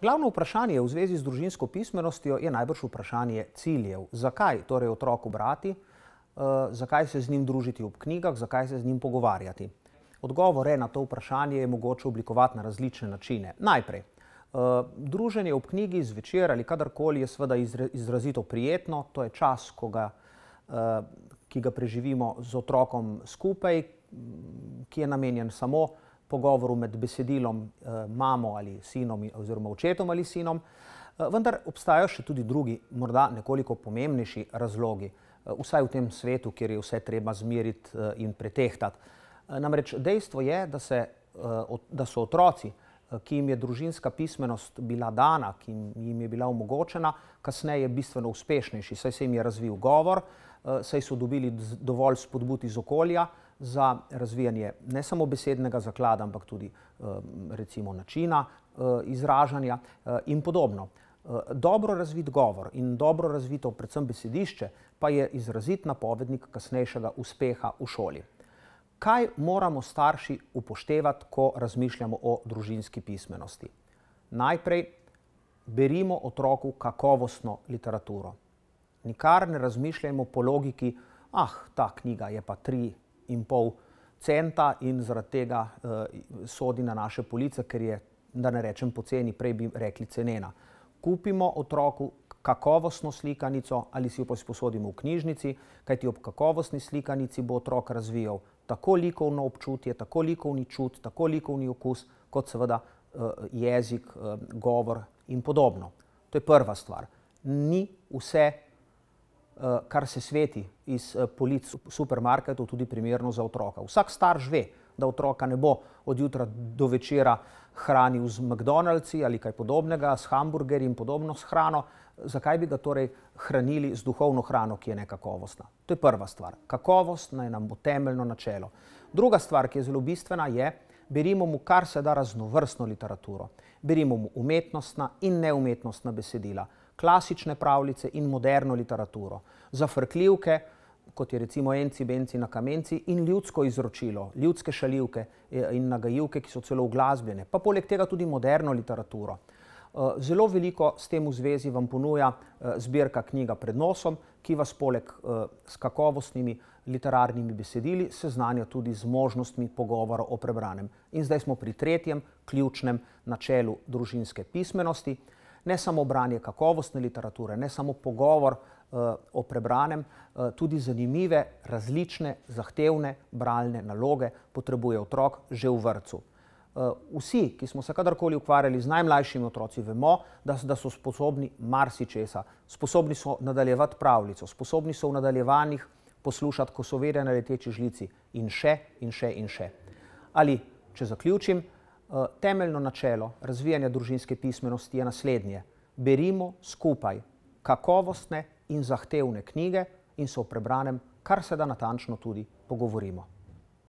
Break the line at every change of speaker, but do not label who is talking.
Glavno vprašanje v zvezi z družinsko pismenostjo je najbrž vprašanje ciljev. Zakaj torej otroku brati, eh, zakaj se z njim družiti ob knjigah, zakaj se z njim pogovarjati? Odgovore na to vprašanje je mogoče oblikovati na različne načine. Najprej, eh, druženje ob knjigi zvečer ali kadarkoli je seveda izrazito prijetno, to je čas, eh, ki ga preživimo z otrokom skupaj, ki je namenjen samo vsega, pogovoru med besedilom eh, mamo ali sinom oziroma očetom ali sinom, eh, vendar obstajajo še tudi drugi, morda nekoliko pomembnejši razlogi, eh, vsaj v tem svetu, kjer je vse treba zmiriti in pretehtati. Namreč dejstvo je, da, se, da so otroci, ki jim je družinska pismenost bila dana, ki jim je bila omogočena, kasneje bistveno uspešnejši, saj se jim je razvil govor, saj so dobili dovolj spodbud iz okolja, za razvijanje ne samo besednega zaklada, ampak tudi eh, recimo načina eh, izražanja eh, in podobno. Dobro razvit govor in dobro razvito predvsem besedišče pa je izrazit napovednik kasnejšega uspeha v šoli. Kaj moramo starši upoštevati, ko razmišljamo o družinski pismenosti? Najprej berimo otroku kakovostno literaturo. Nikar ne razmišljamo po logiki, ah, ta knjiga je pa tri in pol centa in zaradi tega eh, sodi na naše police, ker je, da ne rečem po ceni, prej bi rekli cenena. Kupimo otroku kakovostno slikanico ali si jo posodimo v knjižnici, kajti ob kakovostni slikanici bo otrok razvijal tako likovno občutje, tako likovni čut, tako likovni okus, kot seveda eh, jezik, eh, govor in podobno. To je prva stvar. Ni vse Eh, kar se sveti iz eh, polic supermarketov, tudi primerno za otroka. Vsak starš ve, da otroka ne bo od jutra do večera hranil z McDonald'si ali kaj podobnega, s hamburgerji in podobno s hrano. Zakaj bi ga torej hranili z duhovno hrano, ki je nekakovostna? To je prva stvar. Kakovost naj nam bo temeljno načelo. Druga stvar, ki je zelo bistvena, je, berimo mu kar se da raznovrstno literaturo. Berimo mu umetnostna in neumetnostna besedila klasične pravljice in moderno literaturo, za frkljivke, kot je recimo Enci, Benci na kamenci, in ljudsko izročilo, ljudske šaljivke eh, in nagajivke, ki so celo uglazbljene, pa poleg tega tudi moderno literaturo. Eh, zelo veliko s tem v zvezi vam ponuja eh, zbirka knjiga pred nosom, ki vas poleg s kakovostnimi literarnimi besedili seznanja tudi z možnostmi pogovora o prebranem. In zdaj smo pri tretjem ključnem načelu družinske pismenosti, ne samo branje kakovostne literature, ne samo pogovor eh, o prebranem, eh, tudi zanimive, različne, zahtevne bralne naloge potrebuje otrok že v vrtu. Eh, vsi, ki smo se kadarkoli ukvarjali z najmlajšimi otroci, vemo, da so sposobni marsičesa. Sposobni so nadaljevati pravljico, sposobni so v nadaljevanjih poslušati kosovere na leteči žlici in še in še in še. Ali, če zaključim, Eh, temeljno načelo razvijanja družinske pismenosti je naslednje. Berimo skupaj kakovostne in zahtevne knjige in se o prebranem kar se da natančno tudi pogovorimo.